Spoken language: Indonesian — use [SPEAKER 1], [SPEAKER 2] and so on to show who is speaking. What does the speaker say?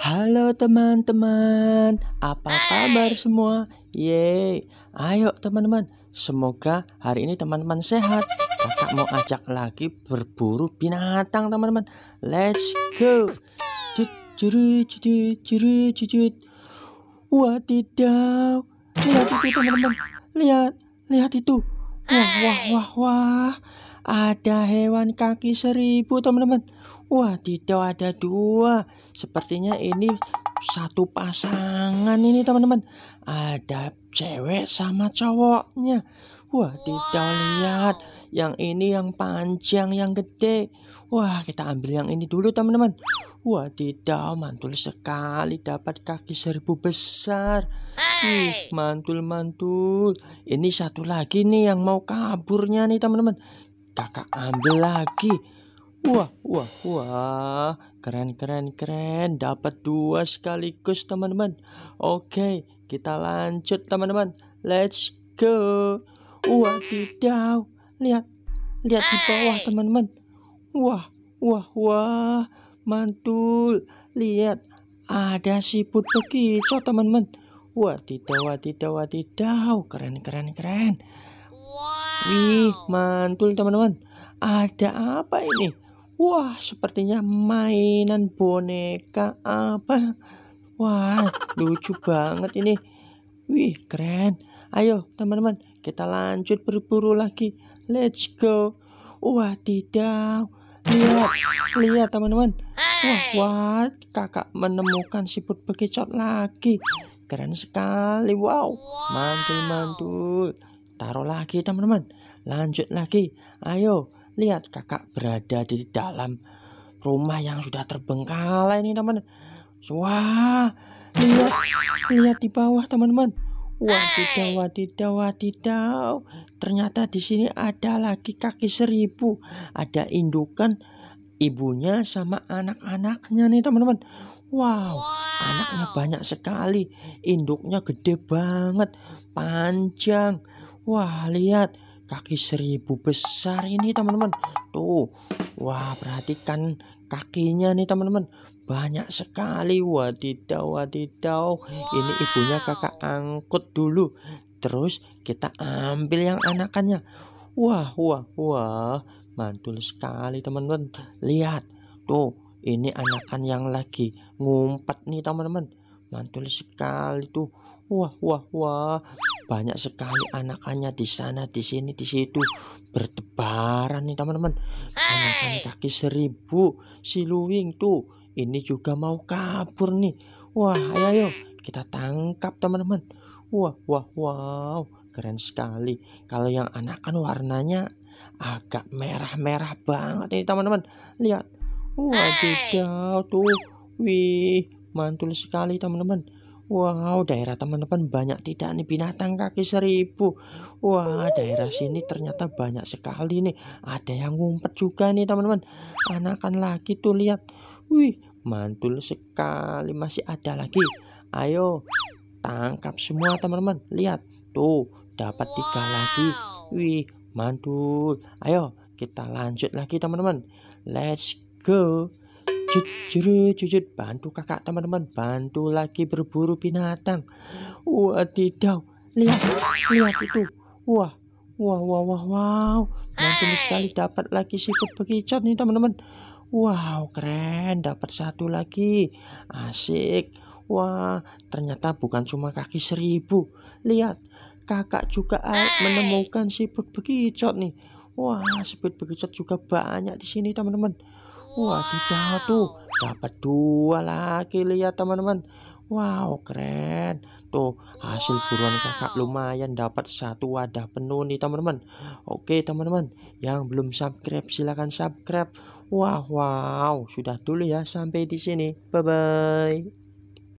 [SPEAKER 1] Halo teman-teman, apa kabar semua? Yeay, ayo teman-teman, semoga hari ini teman-teman sehat. Kakak mau ajak lagi berburu binatang teman-teman. Let's go. Wadidaw. Lihat itu teman-teman. Lihat, lihat itu. Wah, wah, wah, wah. Ada hewan kaki seribu teman-teman. Wah, tidak ada dua. Sepertinya ini satu pasangan ini teman-teman. Ada cewek sama cowoknya. Wah, Tito lihat. Yang ini yang panjang, yang gede. Wah, kita ambil yang ini dulu teman-teman. Wah, tidak mantul sekali dapat kaki seribu besar. Ih, mantul-mantul. Ini satu lagi nih yang mau kaburnya nih teman-teman. Kakak ambil lagi. Wah, wah, wah, keren, keren, keren. Dapat dua sekaligus, teman-teman. Oke, kita lanjut, teman-teman. Let's go. Wah tidak. lihat, lihat di bawah, teman-teman. Wah, wah, wah, mantul. Lihat, ada siput begitu, teman-teman. Wah wah tidak, tidak, wah tidak. Keren, keren, keren. Wih, mantul, teman-teman. Ada apa ini? Wah, sepertinya mainan boneka apa. Wah, lucu banget ini. Wih, keren. Ayo, teman-teman, kita lanjut berburu lagi. Let's go. Wah, tidak. Lihat, lihat teman-teman. Wah, wah, kakak menemukan siput bekicot lagi. Keren sekali, wow. Mantul, mantul. Taruh lagi, teman-teman. Lanjut lagi. Ayo, Lihat kakak berada di dalam rumah yang sudah terbengkalai ini teman. Wah, lihat, lihat di bawah teman-teman. Wadidaw, wadidaw, wadidaw. Ternyata di sini ada lagi kaki seribu. Ada indukan ibunya sama anak-anaknya nih teman-teman. Wow, wow, anaknya banyak sekali. Induknya gede banget, panjang. Wah, lihat kaki seribu besar ini teman-teman tuh wah perhatikan kakinya nih teman-teman banyak sekali wadidaw wadidaw ini ibunya kakak angkut dulu terus kita ambil yang anakannya wah wah wah mantul sekali teman-teman lihat tuh ini anakan yang lagi ngumpet nih teman-teman mantul sekali tuh wah wah wah banyak sekali anakannya di sana, di sini, di situ bertebaran nih teman-teman. Anakan kaki seribu si Luwing tuh ini juga mau kabur nih. Wah, ayo, ayo kita tangkap teman-teman. Wah, wah, wow, keren sekali. Kalau yang anakan warnanya agak merah-merah banget nih teman-teman. Lihat, waduh, tuh, wih, mantul sekali teman-teman Wow, daerah teman-teman banyak tidak nih binatang kaki seribu. Wah, daerah sini ternyata banyak sekali nih. Ada yang ngumpet juga nih teman-teman. Anakan lagi tuh lihat. Wih, mantul sekali. Masih ada lagi. Ayo, tangkap semua teman-teman. Lihat, tuh dapat tiga lagi. Wih, mantul. Ayo, kita lanjut lagi teman-teman. Let's go. Cucut, cucut, cucut, bantu kakak teman-teman, bantu lagi berburu binatang. Wah tidak, lihat, lihat itu. Wah, wah, wah, wah, wow. Mantul sekali dapat lagi siput bekicot nih teman-teman. Wow, keren, dapat satu lagi. Asik. Wah, ternyata bukan cuma kaki seribu. Lihat, kakak juga ah, menemukan siput bekicot nih. Wah, siput bekicot juga banyak di sini teman-teman. Wah tidak tuh dapat dua lagi lihat teman-teman Wow keren Tuh hasil buruan kakak lumayan dapat satu wadah penuh nih teman-teman Oke teman-teman yang belum subscribe silahkan subscribe Wow wow sudah dulu ya sampai di sini Bye bye